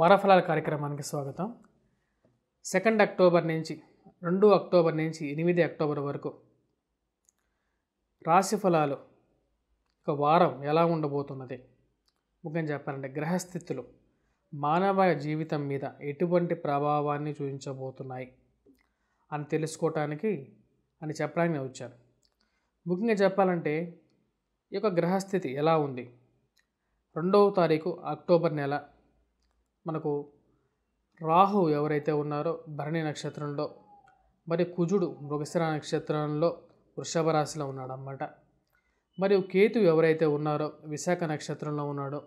వారఫలాల కార్యక్రమానికి స్వాగతం second October నుంచి రెండు అక్టోబర్ నుంచి ఎనిమిది అక్టోబర్ వరకు రాశి ఫలాలు ఒక వారం ఎలా ఉండబోతున్నది ముఖ్యంగా చెప్పాలంటే గ్రహస్థితులు మానవ జీవితం మీద ఎటువంటి ప్రభావాన్ని చూపించబోతున్నాయి అని తెలుసుకోవటానికి అని చెప్పడానికి నేను వచ్చాను ముఖ్యంగా చెప్పాలంటే ఈ యొక్క గ్రహస్థితి ఎలా ఉంది రెండవ తారీఖు అక్టోబర్ నెల మనకు రాహు ఎవరైతే ఉన్నారో భరణి నక్షత్రంలో మరి కుజుడు మృగశిర నక్షత్రంలో వృషభ రాశిలో అన్నమాట మరియు కేతు ఎవరైతే ఉన్నారో విశాఖ నక్షత్రంలో ఉన్నాడో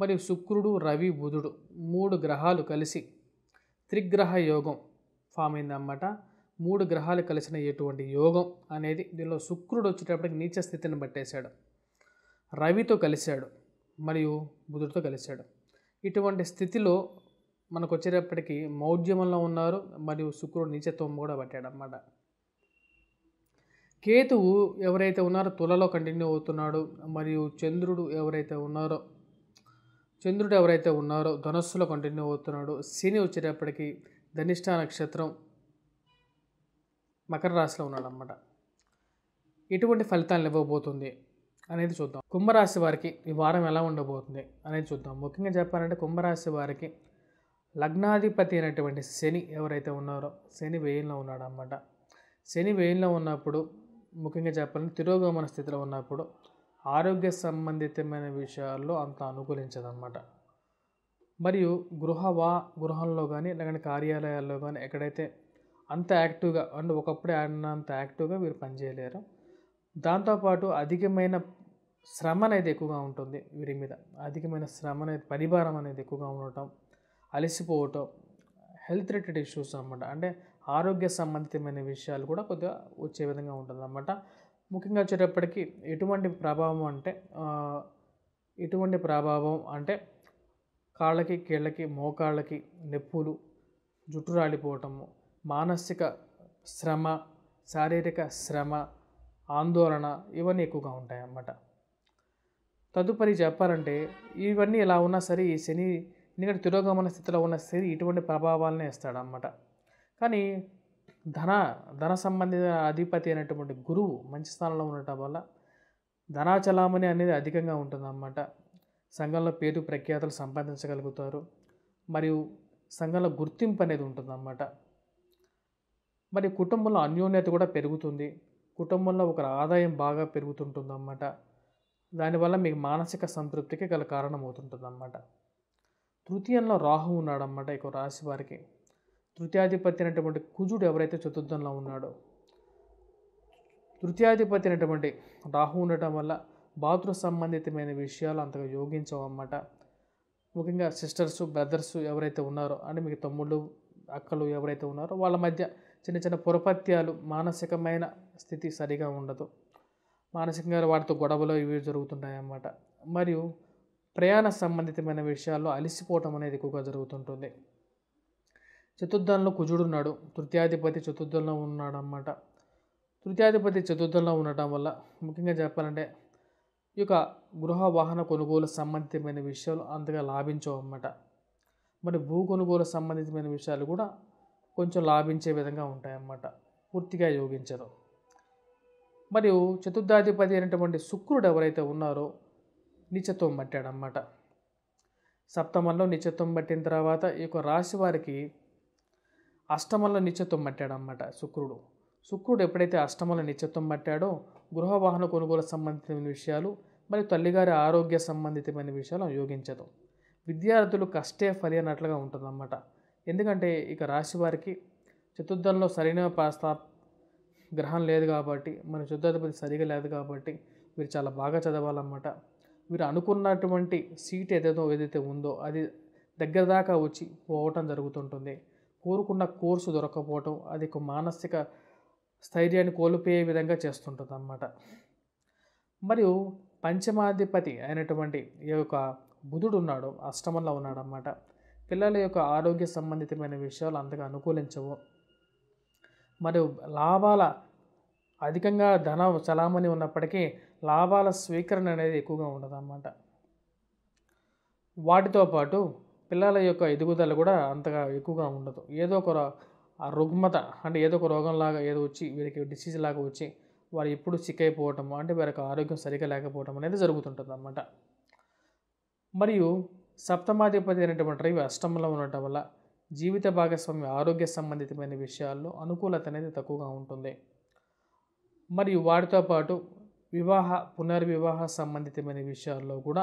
మరియు శుక్రుడు రవి బుధుడు మూడు గ్రహాలు కలిసి త్రిగ్రహ యోగం ఫామ్ అన్నమాట మూడు గ్రహాలు కలిసిన ఎటువంటి యోగం అనేది దీనిలో శుక్రుడు వచ్చేటప్పటికి నీచ స్థితిని పట్టేశాడు రవితో కలిశాడు మరియు బుధుడితో కలిశాడు ఇటువంటి స్థితిలో మనకు వచ్చేటప్పటికి మౌఢ్యమంలో ఉన్నారు మరియు శుక్రుడు నీచత్వం కూడా అన్నమాట కేతువు ఎవరైతే ఉన్నారో తులలో కంటిన్యూ అవుతున్నాడు మరియు చంద్రుడు ఎవరైతే ఉన్నారో చంద్రుడు ఎవరైతే ఉన్నారో ధనస్సులో కంటిన్యూ అవుతున్నాడు శని వచ్చేటప్పటికి ధనిష్ట నక్షత్రం మకర రాశిలో అన్నమాట ఎటువంటి ఫలితాలు ఇవ్వబోతుంది అనేది చూద్దాం కుంభరాశి వారికి ఈ వారం ఎలా ఉండబోతుంది అనేది చూద్దాం ముఖ్యంగా చెప్పాలంటే కుంభరాశి వారికి లగ్నాధిపతి అయినటువంటి శని ఎవరైతే ఉన్నారో శని వేయంలో ఉన్నాడు శని వేయంలో ఉన్నప్పుడు ముఖ్యంగా చెప్పాలంటే తిరోగమన స్థితిలో ఉన్నప్పుడు ఆరోగ్య సంబంధితమైన విషయాల్లో అంత అనుకూలించదన్నమాట మరియు గృహ వా గృహంలో కానీ లేదంటే కార్యాలయాల్లో కానీ ఎక్కడైతే అంత యాక్టివ్గా అంటే ఒకప్పుడే ఆడినంత యాక్టివ్గా వీరు పనిచేయలేరు దాంతోపాటు అధికమైన శ్రమ అనేది ఎక్కువగా ఉంటుంది వీరి మీద అధికమైన శ్రమ అనేది పరిభారం అనేది ఎక్కువగా ఉండటం అలసిపోవటం హెల్త్ రిలేటెడ్ ఇష్యూస్ అనమాట అంటే ఆరోగ్య సంబంధితమైన విషయాలు కూడా కొద్దిగా వచ్చే విధంగా ఉంటుంది అనమాట ముఖ్యంగా వచ్చేటప్పటికి ఎటువంటి ప్రభావం అంటే ఎటువంటి ప్రభావం అంటే కాళ్ళకి కీళ్ళకి మోకాళ్ళకి నొప్పులు జుట్టు రాలిపోవటము మానసిక శ్రమ శారీరక శ్రమ ఆందోళన ఇవన్నీ ఎక్కువగా ఉంటాయి అన్నమాట తదుపరి చెప్పాలంటే ఇవన్నీ ఎలా ఉన్నా సరే ఈ శని ఎందుకంటే తిరోగమన స్థితిలో ఉన్న శని ఇటువంటి ప్రభావాలనే ఇస్తాడనమాట కానీ ధన ధన సంబంధిత అధిపతి అయినటువంటి గురువు మంచి స్థానంలో ఉండటం వల్ల ధనాచలామణి అనేది అధికంగా ఉంటుందన్నమాట సంఘంలో పేరు ప్రఖ్యాతలు సంపాదించగలుగుతారు మరియు సంఘంలో గుర్తింపు అనేది ఉంటుందన్నమాట మరి కుటుంబంలో అన్యోన్యత కూడా పెరుగుతుంది కుటుంబంలో ఒకరు ఆదాయం బాగా పెరుగుతుంటుందన్నమాట దానివల్ల మీకు మానసిక సంతృప్తికి గల కారణం అవుతుంటుంది అన్నమాట తృతీయంలో రాహు ఉన్నాడన్నమాట ఇక రాశి వారికి తృతీయాధిపతి అనేటువంటి కుజుడు ఎవరైతే చతుర్థంలో ఉన్నాడో తృతీయాధిపతి అనేటువంటి రాహు ఉండటం వల్ల బాతృ సంబంధితమైన విషయాలు అంతగా యోగించవన్నమాట ముఖ్యంగా సిస్టర్స్ బ్రదర్స్ ఎవరైతే ఉన్నారో అంటే మీకు తమ్ముళ్ళు అక్కలు ఎవరైతే ఉన్నారో వాళ్ళ మధ్య చిన్న చిన్న పురపత్యాలు మానసికమైన స్థితి సరిగా ఉండదు మానసికంగా వాటితో గొడవలు ఇవి జరుగుతుంటాయి అన్నమాట మరియు ప్రయాణ సంబంధితమైన విషయాల్లో అలసిపోవటం అనేది ఎక్కువగా జరుగుతుంటుంది చతుర్థంలో కుజుడున్నాడు తృతీయాధిపతి చతుర్థంలో ఉన్నాడు అన్నమాట తృతీయాధిపతి చతుర్థంలో ఉండటం వల్ల ముఖ్యంగా చెప్పాలంటే ఈ యొక్క గృహ వాహన కొనుగోలు సంబంధితమైన విషయాలు అంతగా లాభించవు అన్నమాట మరి భూ కొనుగోలు సంబంధితమైన విషయాలు కూడా కొంచెం లాభించే విధంగా ఉంటాయన్నమాట పూర్తిగా యోగించదు మరియు చతుర్థాధిపతి అయినటువంటి శుక్రుడు ఎవరైతే ఉన్నారో నిత్యత్వం పట్టాడనమాట సప్తమంలో నిత్యత్వం పట్టిన తర్వాత ఈ యొక్క రాశి వారికి అష్టమంలో నిత్యత్వం పట్టాడనమాట శుక్రుడు శుక్రుడు ఎప్పుడైతే అష్టమంలో నిత్యత్వం పట్టాడో గృహ వాహన కొనుగోలు సంబంధితమైన విషయాలు మరియు తల్లిగారి ఆరోగ్య సంబంధితమైన విషయాలు యోగించదు విద్యార్థులు కష్టే ఫలి అన్నట్లుగా ఉంటుందన్నమాట ఎందుకంటే ఇక రాశి వారికి చతుర్థంలో సరైన గ్రహం లేదు కాబట్టి మన శుద్ధాధిపతి సరిగా లేదు కాబట్టి మీరు చాలా బాగా చదవాలన్నమాట మీరు అనుకున్నటువంటి సీట్ ఏదేదో ఏదైతే ఉందో అది దగ్గర దాకా వచ్చి పోవటం జరుగుతుంటుంది కోరుకున్న కోర్సు దొరకపోవటం అది ఒక మానసిక స్థైర్యాన్ని కోల్పోయే విధంగా చేస్తుంటుంది అన్నమాట మరియు పంచమాధిపతి అయినటువంటి ఈ యొక్క బుధుడు ఉన్నాడు అష్టమంలో ఉన్నాడు అన్నమాట పిల్లల యొక్క ఆరోగ్య సంబంధితమైన విషయాలు అంతగా అనుకూలించవు మరియు లాభాల అధికంగా ధన చలామణి ఉన్నప్పటికీ లాభాల స్వీకరణ అనేది ఎక్కువగా ఉండదన్నమాట వాటితో పాటు పిల్లల యొక్క ఎదుగుదల కూడా అంతగా ఎక్కువగా ఉండదు ఏదో ఒక రుగ్మత అంటే ఏదో ఒక రోగంలాగా ఏదో వచ్చి వీరికి డిసీజ్ లాగా వచ్చి వారు ఎప్పుడు సిక్ అయిపోవటం అంటే యొక్క ఆరోగ్యం సరిగా లేకపోవటం అనేది జరుగుతుంటుంది అన్నమాట మరియు సప్తమాధిపతి అనేటువంటి రవి అష్టంలో ఉండటం వల్ల జీవిత భాగస్వామి ఆరోగ్య సంబంధితమైన విషయాల్లో అనుకూలత అనేది తక్కువగా ఉంటుంది మరియు వాటితో పాటు వివాహ పునర్వివాహ సంబంధితమైన విషయాల్లో కూడా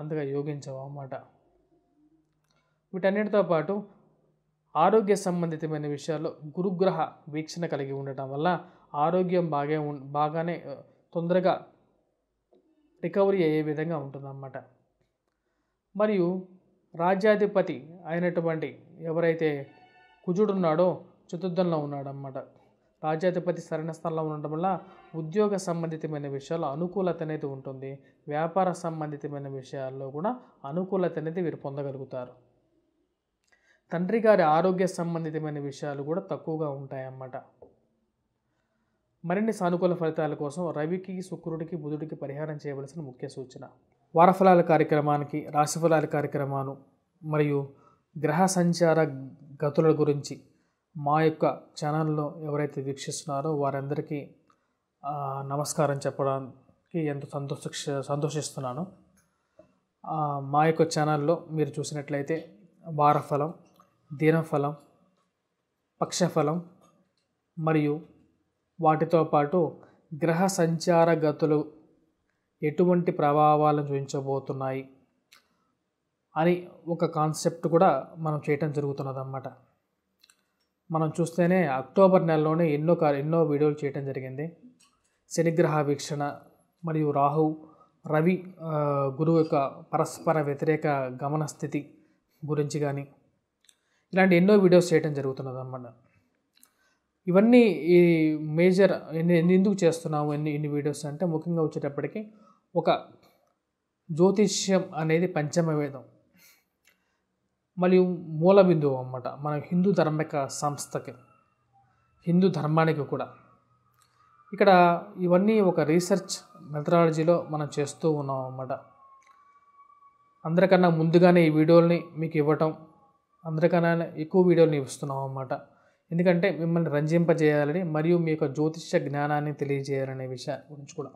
అంతగా యోగించవు అన్నమాట వీటన్నిటితో పాటు ఆరోగ్య సంబంధితమైన విషయాల్లో గురుగ్రహ వీక్షణ కలిగి ఉండటం వల్ల ఆరోగ్యం బాగా బాగానే తొందరగా రికవరీ అయ్యే విధంగా ఉంటుందన్నమాట మరియు రాజ్యాధిపతి అయినటువంటి ఎవరైతే కుజుడున్నాడో చతుర్థంలో ఉన్నాడన్నమాట రాజ్యాధిపతి సరైన స్థలంలో ఉండడం వల్ల ఉద్యోగ సంబంధితమైన విషయాల్లో అనుకూలత అనేది ఉంటుంది వ్యాపార సంబంధితమైన విషయాల్లో కూడా అనుకూలత అనేది వీరు పొందగలుగుతారు తండ్రి గారి ఆరోగ్య సంబంధితమైన విషయాలు కూడా తక్కువగా ఉంటాయన్నమాట మరిన్ని సానుకూల ఫలితాల కోసం రవికి శుక్రుడికి బుధుడికి పరిహారం చేయవలసిన ముఖ్య సూచన వారఫలాల కార్యక్రమానికి రాశిఫలాల కార్యక్రమాలు మరియు గ్రహ సంచార గతుల గురించి మా యొక్క ఛానల్లో ఎవరైతే వీక్షిస్తున్నారో వారందరికీ నమస్కారం చెప్పడానికి ఎంతో సంతోష సంతోషిస్తున్నాను మా యొక్క ఛానల్లో మీరు చూసినట్లయితే వారఫలం దీనఫలం పక్షఫలం మరియు వాటితో పాటు గ్రహ సంచార గతులు ఎటువంటి ప్రభావాలను చూపించబోతున్నాయి అని ఒక కాన్సెప్ట్ కూడా మనం చేయటం జరుగుతున్నదన్నమాట మనం చూస్తేనే అక్టోబర్ నెలలోనే ఎన్నో ఎన్నో వీడియోలు చేయటం జరిగింది శనిగ్రహ వీక్షణ మరియు రాహు రవి గురువు యొక్క పరస్పర వ్యతిరేక గమన స్థితి గురించి కానీ ఇలాంటి ఎన్నో వీడియోస్ చేయటం జరుగుతున్నదన్నమాట ఇవన్నీ ఈ మేజర్ ఎందుకు చేస్తున్నాము ఎన్ని ఎన్ని వీడియోస్ అంటే ముఖ్యంగా వచ్చేటప్పటికి ఒక జ్యోతిష్యం అనేది పంచమ వేదం మరియు మూల బిందువు అన్నమాట మన హిందూ ధర్మిక సంస్థకి హిందూ ధర్మానికి కూడా ఇక్కడ ఇవన్నీ ఒక రీసెర్చ్ మెథడాలజీలో మనం చేస్తూ ఉన్నాం అన్నమాట అందరికన్నా ముందుగానే ఈ వీడియోల్ని మీకు ఇవ్వటం అందరికన్నా ఎక్కువ వీడియోలు ఇస్తున్నాం అన్నమాట ఎందుకంటే మిమ్మల్ని రంజింపజేయాలని మరియు మీ యొక్క జ్యోతిష్య జ్ఞానాన్ని తెలియజేయాలనే విషయం గురించి కూడా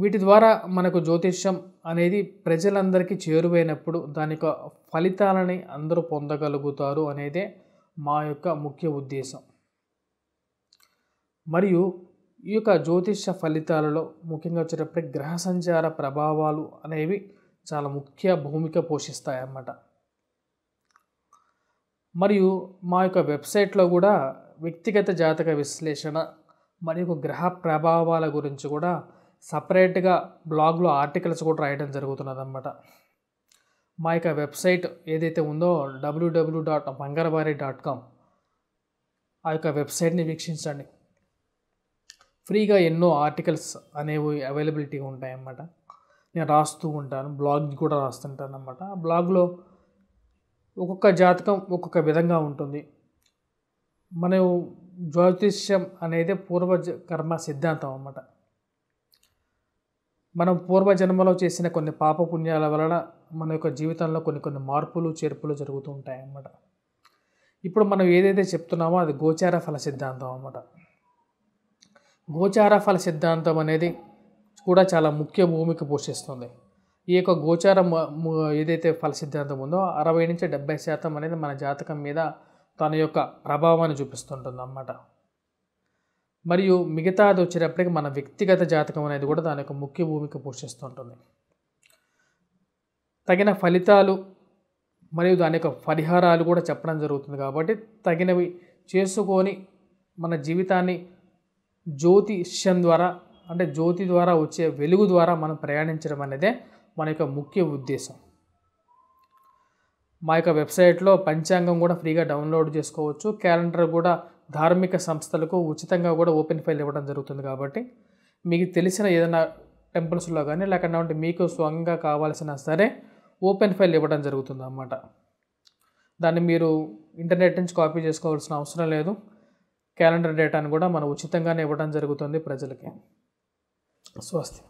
వీటి ద్వారా మనకు జ్యోతిష్యం అనేది ప్రజలందరికీ చేరువైనప్పుడు దాని యొక్క ఫలితాలని అందరూ పొందగలుగుతారు అనేదే మా యొక్క ముఖ్య ఉద్దేశం మరియు ఈ యొక్క జ్యోతిష్య ఫలితాలలో ముఖ్యంగా వచ్చేటప్పుడు గ్రహ సంచార ప్రభావాలు అనేవి చాలా ముఖ్య భూమిక పోషిస్తాయన్నమాట మరియు మా యొక్క వెబ్సైట్లో కూడా వ్యక్తిగత జాతక విశ్లేషణ మరియు గ్రహ ప్రభావాల గురించి కూడా సపరేట్గా బ్లాగ్లో ఆర్టికల్స్ కూడా రాయడం జరుగుతున్నది అన్నమాట మా యొక్క వెబ్సైట్ ఏదైతే ఉందో డబ్ల్యూడబ్ల్యూ డాట్ బంగారబారి డాట్ కామ్ ఆ యొక్క వెబ్సైట్ని వీక్షించండి ఫ్రీగా ఎన్నో ఆర్టికల్స్ అనేవి అవైలబిలిటీ ఉంటాయన్నమాట నేను రాస్తూ ఉంటాను బ్లాగ్ కూడా రాస్తుంటాను అన్నమాట ఆ బ్లాగ్లో ఒక్కొక్క జాతకం ఒక్కొక్క విధంగా ఉంటుంది మనం జ్యోతిష్యం అనేది పూర్వ కర్మ సిద్ధాంతం అన్నమాట మనం పూర్వజన్మలో చేసిన కొన్ని పాపపుణ్యాల వలన మన యొక్క జీవితంలో కొన్ని కొన్ని మార్పులు చేర్పులు జరుగుతూ ఉంటాయి అన్నమాట ఇప్పుడు మనం ఏదైతే చెప్తున్నామో అది గోచార ఫల సిద్ధాంతం అన్నమాట గోచార ఫల సిద్ధాంతం అనేది కూడా చాలా ముఖ్య భూమిక పోషిస్తుంది ఈ యొక్క గోచార ఏదైతే ఫల సిద్ధాంతం ఉందో అరవై నుంచి డెబ్బై శాతం అనేది మన జాతకం మీద తన యొక్క ప్రభావాన్ని చూపిస్తుంటుంది అన్నమాట మరియు మిగతాది వచ్చేటప్పటికి మన వ్యక్తిగత జాతకం అనేది కూడా దాని యొక్క ముఖ్య భూమిక పోషిస్తుంటుంది తగిన ఫలితాలు మరియు దాని యొక్క పరిహారాలు కూడా చెప్పడం జరుగుతుంది కాబట్టి తగినవి చేసుకొని మన జీవితాన్ని జ్యోతిష్యం ద్వారా అంటే జ్యోతి ద్వారా వచ్చే వెలుగు ద్వారా మనం ప్రయాణించడం అనేదే మన యొక్క ముఖ్య ఉద్దేశం మా యొక్క వెబ్సైట్లో పంచాంగం కూడా ఫ్రీగా డౌన్లోడ్ చేసుకోవచ్చు క్యాలెండర్ కూడా ధార్మిక సంస్థలకు ఉచితంగా కూడా ఓపెన్ ఫైల్ ఇవ్వడం జరుగుతుంది కాబట్టి మీకు తెలిసిన ఏదైనా టెంపుల్స్లో కానీ లేకుండా ఉంటే మీకు స్వంతంగా కావాల్సిన సరే ఓపెన్ ఫైల్ ఇవ్వడం జరుగుతుంది అన్నమాట దాన్ని మీరు ఇంటర్నెట్ నుంచి కాపీ చేసుకోవాల్సిన అవసరం లేదు క్యాలెండర్ డేటాను కూడా మనం ఉచితంగానే ఇవ్వడం జరుగుతుంది ప్రజలకి స్వస్తి